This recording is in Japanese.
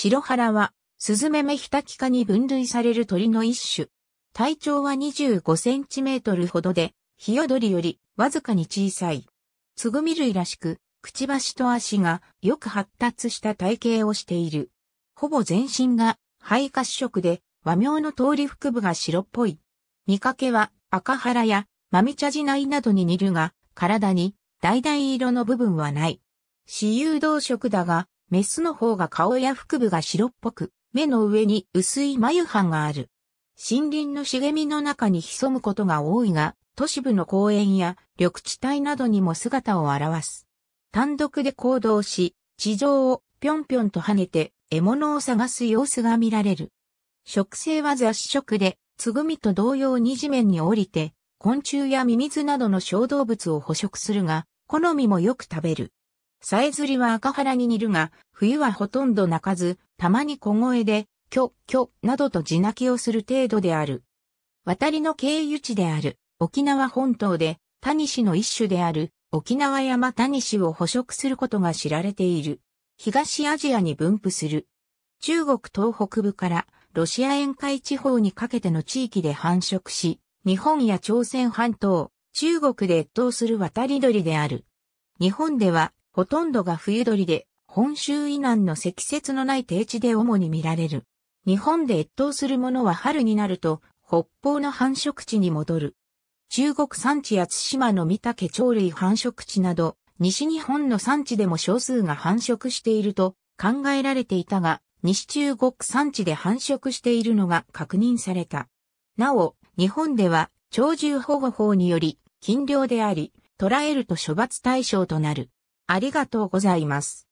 白原は、スズメメヒタキ科に分類される鳥の一種。体長は25センチメートルほどで、ヒヨドリよりわずかに小さい。つぐみ類らしく、くちばしと足がよく発達した体型をしている。ほぼ全身が肺褐色で和名の通り腹部が白っぽい。見かけは赤原やマミチャジナイなどに似るが、体に橙色の部分はない。私有動食だが、メスの方が顔や腹部が白っぽく、目の上に薄い眉斑がある。森林の茂みの中に潜むことが多いが、都市部の公園や緑地帯などにも姿を現す。単独で行動し、地上をぴょんぴょんと跳ねて獲物を探す様子が見られる。植生は雑食で、つぐみと同様に地面に降りて、昆虫やミミズなどの小動物を捕食するが、好みもよく食べる。さえずりは赤原に似るが、冬はほとんど鳴かず、たまに小声で、キョッキョッなどと地鳴きをする程度である。渡りの経由地である、沖縄本島で、タニシの一種である、沖縄山タニシを捕食することが知られている。東アジアに分布する。中国東北部から、ロシア沿海地方にかけての地域で繁殖し、日本や朝鮮半島、中国で越冬する渡り鳥である。日本ではほとんどが冬鳥で、本州以南の積雪のない低地で主に見られる。日本で越冬するものは春になると、北方の繁殖地に戻る。中国山地や津島の御竹鳥類繁殖地など、西日本の山地でも少数が繁殖していると考えられていたが、西中国山地で繁殖しているのが確認された。なお、日本では、鳥獣保護法により、禁漁であり、捕らえると処罰対象となる。ありがとうございます。